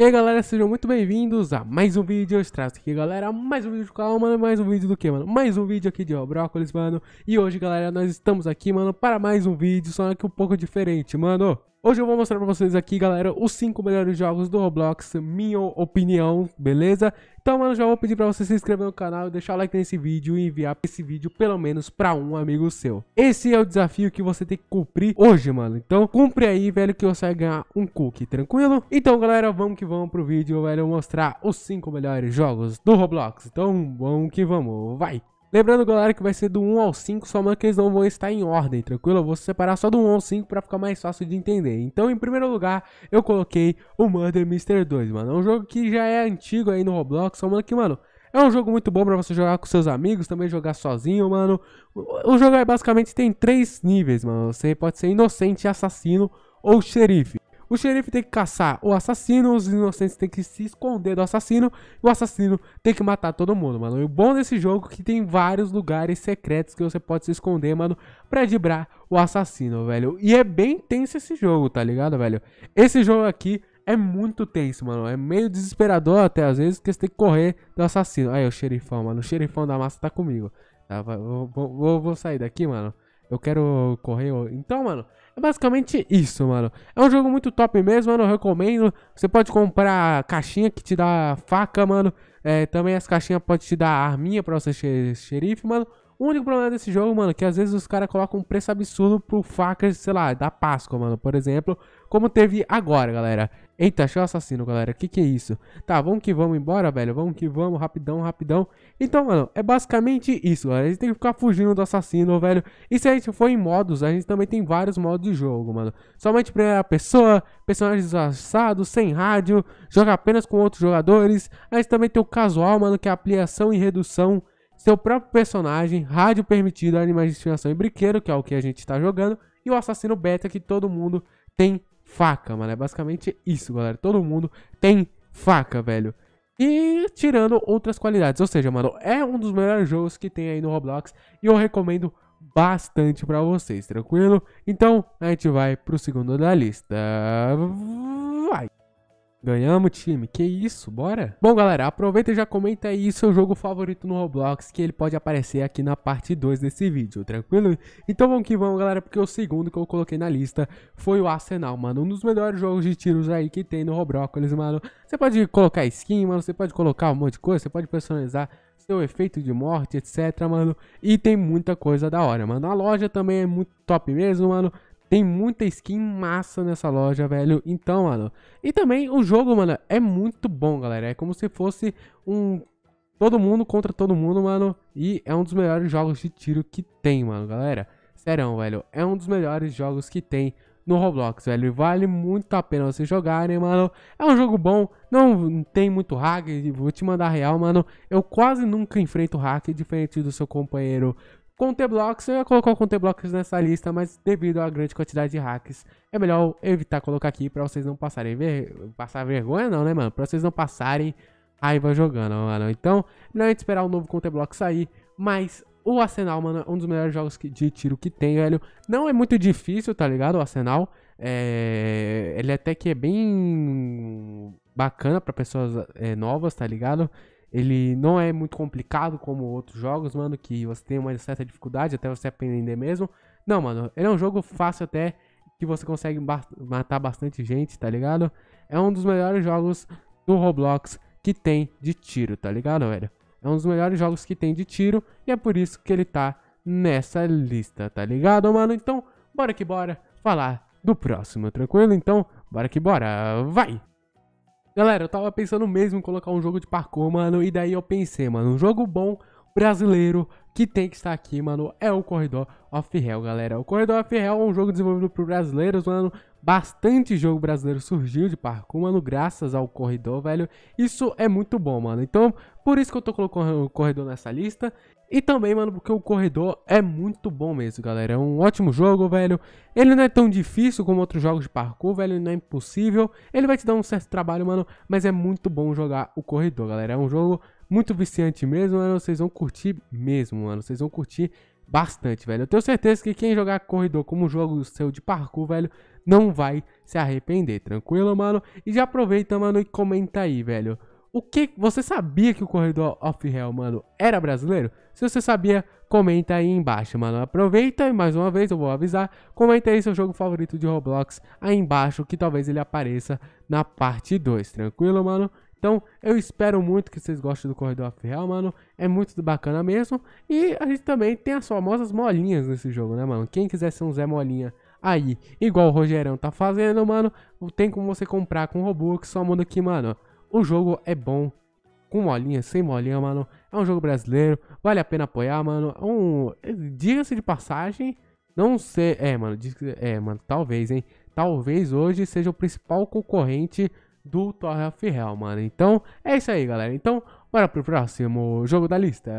E aí galera, sejam muito bem-vindos a mais um vídeo, eu traz aqui galera, mais um vídeo do calma, mano, mais um vídeo do que, mano? Mais um vídeo aqui de ó, brócolis, mano, e hoje galera, nós estamos aqui, mano, para mais um vídeo, só que um pouco diferente, mano Hoje eu vou mostrar pra vocês aqui, galera, os 5 melhores jogos do Roblox, minha opinião, beleza? Então, mano, já vou pedir pra você se inscrever no canal, deixar o like nesse vídeo e enviar esse vídeo pelo menos pra um amigo seu. Esse é o desafio que você tem que cumprir hoje, mano. Então, cumpre aí, velho, que você vai ganhar um cookie, tranquilo? Então, galera, vamos que vamos pro vídeo, velho, mostrar os 5 melhores jogos do Roblox. Então, vamos que vamos, vai! Lembrando, galera, que vai ser do 1 ao 5, somando que eles não vão estar em ordem, tranquilo? Eu vou separar só do 1 ao 5 pra ficar mais fácil de entender. Então, em primeiro lugar, eu coloquei o Murder Mystery 2, mano. É um jogo que já é antigo aí no Roblox, somando que, mano, é um jogo muito bom para você jogar com seus amigos, também jogar sozinho, mano. O jogo é basicamente tem três níveis, mano. Você pode ser inocente, assassino ou xerife. O xerife tem que caçar o assassino, os inocentes têm que se esconder do assassino, e o assassino tem que matar todo mundo, mano. E o bom desse jogo é que tem vários lugares secretos que você pode se esconder, mano, pra dibrar o assassino, velho. E é bem tenso esse jogo, tá ligado, velho? Esse jogo aqui é muito tenso, mano. É meio desesperador até às vezes, porque você tem que correr do assassino. Aí, o xerifão, mano. O xerifão da massa tá comigo. Tá, vou, vou, vou sair daqui, mano. Eu quero correr. Então, mano, é basicamente isso, mano. É um jogo muito top mesmo, mano. Eu recomendo. Você pode comprar caixinha que te dá faca, mano. É, também as caixinhas podem te dar arminha pra você ser xerife, mano. O único problema desse jogo, mano, é que às vezes os caras colocam um preço absurdo pro facas, sei lá, da Páscoa, mano, por exemplo. Como teve agora, galera. Eita, achei o assassino, galera. Que que é isso? Tá, vamos que vamos embora, velho. Vamos que vamos, rapidão, rapidão. Então, mano, é basicamente isso, galera. A gente tem que ficar fugindo do assassino, velho. E se a gente for em modos, a gente também tem vários modos de jogo, mano. Somente primeira pessoa, personagens assados sem rádio, joga apenas com outros jogadores. A gente também tem o casual, mano, que é ampliação e redução seu próprio personagem, rádio permitido, animais de estimação e briqueiro, que é o que a gente está jogando, e o assassino beta que todo mundo tem faca, mano. É basicamente isso, galera. Todo mundo tem faca, velho. E tirando outras qualidades. Ou seja, mano, é um dos melhores jogos que tem aí no Roblox. E eu recomendo bastante pra vocês, tranquilo? Então, a gente vai pro segundo da lista. Vai! Ganhamos, time. Que isso, bora? Bom, galera, aproveita e já comenta aí seu jogo favorito no Roblox, que ele pode aparecer aqui na parte 2 desse vídeo, tranquilo? Então vamos que vamos, galera, porque o segundo que eu coloquei na lista foi o Arsenal, mano. Um dos melhores jogos de tiros aí que tem no Roblox, mano. Você pode colocar skin, mano, você pode colocar um monte de coisa, você pode personalizar seu efeito de morte, etc, mano. E tem muita coisa da hora, mano. A loja também é muito top mesmo, mano. Tem muita skin massa nessa loja, velho. Então, mano. E também o jogo, mano, é muito bom, galera. É como se fosse um todo mundo contra todo mundo, mano. E é um dos melhores jogos de tiro que tem, mano, galera. serão velho. É um dos melhores jogos que tem no Roblox, velho. Vale muito a pena vocês jogarem, mano. É um jogo bom, não tem muito hack, vou te mandar real, mano. Eu quase nunca enfrento hack, diferente do seu companheiro Conteblox, eu ia colocar o Conteblox nessa lista, mas devido à grande quantidade de hacks, é melhor evitar colocar aqui pra vocês não passarem ver... passar vergonha não, né, mano? Pra vocês não passarem raiva jogando, mano. Então, não é esperar o um novo Conteblock sair, mas o Arsenal, mano, é um dos melhores jogos de tiro que tem, velho. Não é muito difícil, tá ligado? O Arsenal. É... Ele até que é bem bacana para pessoas é, novas, tá ligado? Ele não é muito complicado como outros jogos, mano, que você tem uma certa dificuldade até você aprender mesmo. Não, mano, ele é um jogo fácil até que você consegue matar bastante gente, tá ligado? É um dos melhores jogos do Roblox que tem de tiro, tá ligado, velho? É um dos melhores jogos que tem de tiro e é por isso que ele tá nessa lista, tá ligado, mano? Então, bora que bora falar do próximo, tranquilo? Então, bora que bora, vai! Galera, eu tava pensando mesmo em colocar um jogo de parkour, mano, e daí eu pensei, mano, um jogo bom brasileiro que tem que estar aqui, mano, é o Corredor of Hell, galera. O Corredor of Hell é um jogo desenvolvido por brasileiros, mano. Bastante jogo brasileiro surgiu de parkour, mano, graças ao Corredor, velho. Isso é muito bom, mano. Então, por isso que eu tô colocando o Corredor nessa lista. E também, mano, porque o Corredor é muito bom mesmo, galera. É um ótimo jogo, velho. Ele não é tão difícil como outros jogos de parkour, velho. Ele não é impossível. Ele vai te dar um certo trabalho, mano. Mas é muito bom jogar o Corredor, galera. É um jogo muito viciante mesmo, mano. Vocês vão curtir mesmo, mano. Vocês vão curtir bastante, velho. Eu tenho certeza que quem jogar corredor como jogo seu de parkour, velho, não vai se arrepender, tranquilo, mano? E já aproveita, mano, e comenta aí, velho. O que você sabia que o corredor off-hell, mano, era brasileiro? Se você sabia, comenta aí embaixo, mano. Aproveita e mais uma vez eu vou avisar, comenta aí seu jogo favorito de Roblox aí embaixo que talvez ele apareça na parte 2, tranquilo, mano? Então, eu espero muito que vocês gostem do Corredor Real, mano. É muito bacana mesmo. E a gente também tem as famosas molinhas nesse jogo, né, mano? Quem quiser ser um Zé Molinha aí, igual o Rogerão tá fazendo, mano, tem como você comprar com Robux, só muda aqui, mano. O jogo é bom com molinha, sem molinha, mano. É um jogo brasileiro, vale a pena apoiar, mano. Um, diga-se de passagem, não sei, é, mano, é, mano, talvez, hein? Talvez hoje seja o principal concorrente do Torre of Hell, mano. Então, é isso aí, galera. Então, bora pro próximo jogo da lista.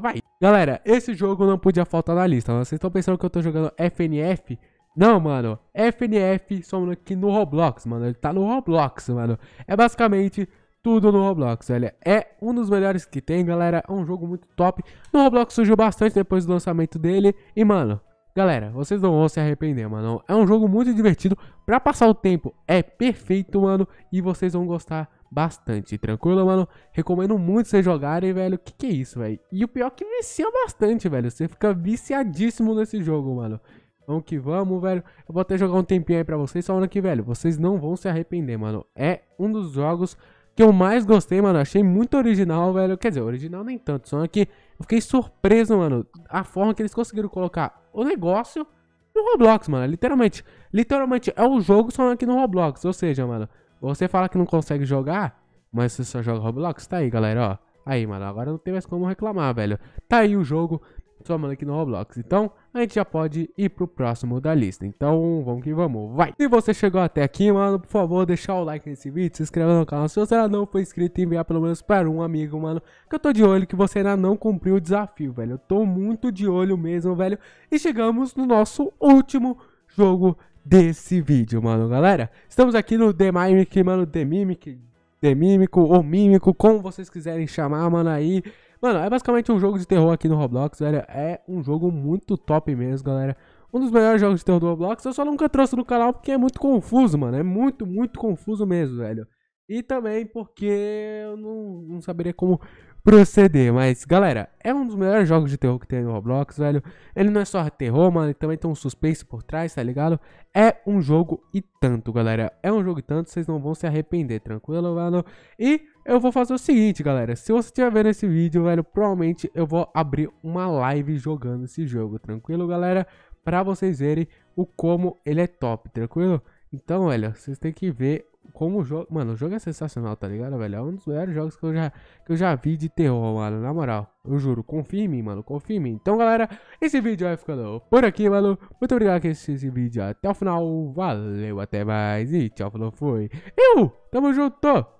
Vai! Galera, esse jogo não podia faltar na lista. Vocês estão pensando que eu tô jogando FNF? Não, mano. FNF somos aqui no Roblox, mano. Ele tá no Roblox, mano. É basicamente tudo no Roblox, velho. É um dos melhores que tem, galera. É um jogo muito top. No Roblox surgiu bastante depois do lançamento dele. E, mano, Galera, vocês não vão se arrepender, mano. É um jogo muito divertido. Pra passar o tempo é perfeito, mano. E vocês vão gostar bastante, tranquilo, mano? Recomendo muito vocês jogarem, velho. Que que é isso, velho? E o pior é que vicia bastante, velho. Você fica viciadíssimo nesse jogo, mano. Vamos que vamos, velho. Eu vou até jogar um tempinho aí pra vocês, só que, velho, vocês não vão se arrepender, mano. É um dos jogos que eu mais gostei, mano. Achei muito original, velho. Quer dizer, original nem tanto, só que eu fiquei surpreso, mano. A forma que eles conseguiram colocar o negócio no Roblox, mano. Literalmente. Literalmente é o jogo só aqui no Roblox. Ou seja, mano, você fala que não consegue jogar, mas você só joga Roblox, tá aí, galera, ó. Aí, mano, agora não tem mais como reclamar, velho. Tá aí o jogo, somando aqui no Roblox. Então, a gente já pode ir pro próximo da lista. Então, vamos que vamos, vai! Se você chegou até aqui, mano, por favor, deixar o like nesse vídeo, se inscreva no canal se você ainda não foi inscrito e enviar pelo menos para um amigo, mano, que eu tô de olho que você ainda não cumpriu o desafio, velho. Eu tô muito de olho mesmo, velho. E chegamos no nosso último jogo desse vídeo, mano, galera. Estamos aqui no The Mimic, mano, The Mimic, The Mímico ou Mímico, como vocês quiserem chamar, mano, aí... Mano, é basicamente um jogo de terror aqui no Roblox, velho. É um jogo muito top mesmo, galera. Um dos melhores jogos de terror do Roblox. Eu só nunca trouxe no canal porque é muito confuso, mano. É muito, muito confuso mesmo, velho. E também porque eu não, não saberia como proceder. Mas, galera, é um dos melhores jogos de terror que tem no Roblox, velho. Ele não é só terror, mano, ele também tem um suspense por trás, tá ligado? É um jogo e tanto, galera. É um jogo e tanto, vocês não vão se arrepender, tranquilo, mano. E eu vou fazer o seguinte, galera. Se você estiver vendo esse vídeo, velho, provavelmente eu vou abrir uma live jogando esse jogo, tranquilo, galera? Pra vocês verem o como ele é top, tranquilo? Então, velho, vocês têm que ver como o jogo. Mano, o jogo é sensacional, tá ligado, velho? É um dos melhores jogos que eu já, que eu já vi de terror, mano. Na moral, eu juro. Confia em mim, mano. Confia em mim. Então, galera, esse vídeo vai ficando por aqui, mano. Muito obrigado por assistir esse vídeo até o final. Valeu, até mais. E tchau, falou, foi. Eu! Tamo junto!